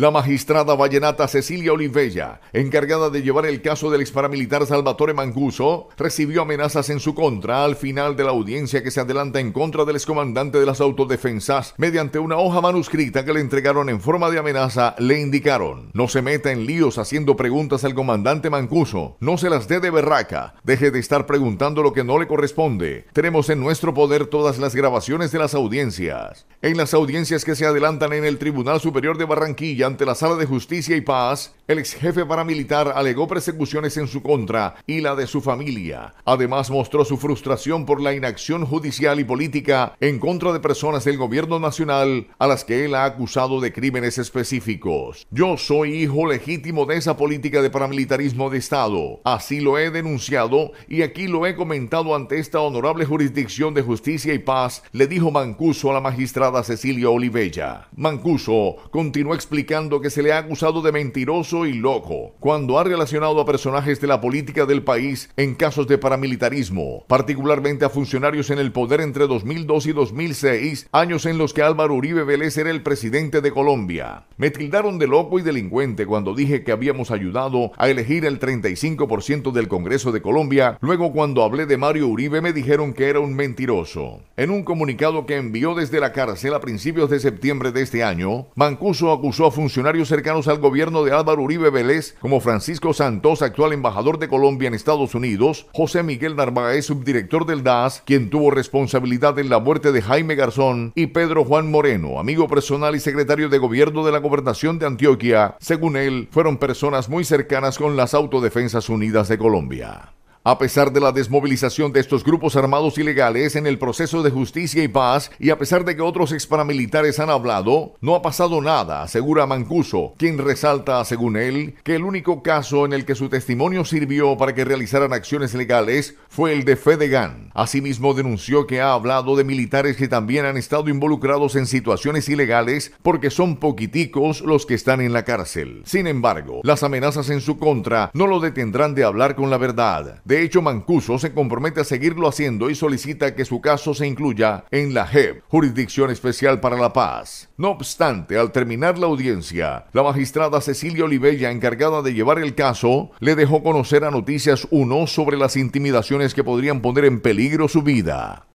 La magistrada vallenata Cecilia Olivella, encargada de llevar el caso del ex paramilitar Salvatore Mancuso, recibió amenazas en su contra al final de la audiencia que se adelanta en contra del excomandante de las autodefensas mediante una hoja manuscrita que le entregaron en forma de amenaza, le indicaron, no se meta en líos haciendo preguntas al comandante Mancuso, no se las dé de berraca, deje de estar preguntando lo que no le corresponde, tenemos en nuestro poder todas las grabaciones de las audiencias. En las audiencias que se adelantan en el Tribunal Superior de Barranquilla, ante la Sala de Justicia y Paz, el ex jefe paramilitar alegó persecuciones en su contra y la de su familia. Además, mostró su frustración por la inacción judicial y política en contra de personas del gobierno nacional a las que él ha acusado de crímenes específicos. Yo soy hijo legítimo de esa política de paramilitarismo de Estado. Así lo he denunciado y aquí lo he comentado ante esta honorable jurisdicción de justicia y paz, le dijo Mancuso a la magistrada Cecilia Olivella. Mancuso continuó explicando que se le ha acusado de mentiroso y loco cuando ha relacionado a personajes de la política del país en casos de paramilitarismo, particularmente a funcionarios en el poder entre 2002 y 2006, años en los que Álvaro Uribe Vélez era el presidente de Colombia. Me tildaron de loco y delincuente cuando dije que habíamos ayudado a elegir el 35% del Congreso de Colombia, luego cuando hablé de Mario Uribe me dijeron que era un mentiroso. En un comunicado que envió desde la cárcel a principios de septiembre de este año, Mancuso acusó a funcionarios cercanos al gobierno de Álvaro Uribe Vélez, como Francisco Santos, actual embajador de Colombia en Estados Unidos, José Miguel Narváez, subdirector del DAS, quien tuvo responsabilidad en la muerte de Jaime Garzón, y Pedro Juan Moreno, amigo personal y secretario de gobierno de la gobernación de Antioquia, según él, fueron personas muy cercanas con las Autodefensas Unidas de Colombia. A pesar de la desmovilización de estos grupos armados ilegales en el proceso de justicia y paz, y a pesar de que otros ex paramilitares han hablado, no ha pasado nada, asegura Mancuso, quien resalta, según él, que el único caso en el que su testimonio sirvió para que realizaran acciones legales fue el de Fedegan. Asimismo, denunció que ha hablado de militares que también han estado involucrados en situaciones ilegales porque son poquiticos los que están en la cárcel. Sin embargo, las amenazas en su contra no lo detendrán de hablar con la verdad de hecho, Mancuso se compromete a seguirlo haciendo y solicita que su caso se incluya en la JEP, Jurisdicción Especial para la Paz. No obstante, al terminar la audiencia, la magistrada Cecilia Olivella, encargada de llevar el caso, le dejó conocer a Noticias 1 sobre las intimidaciones que podrían poner en peligro su vida.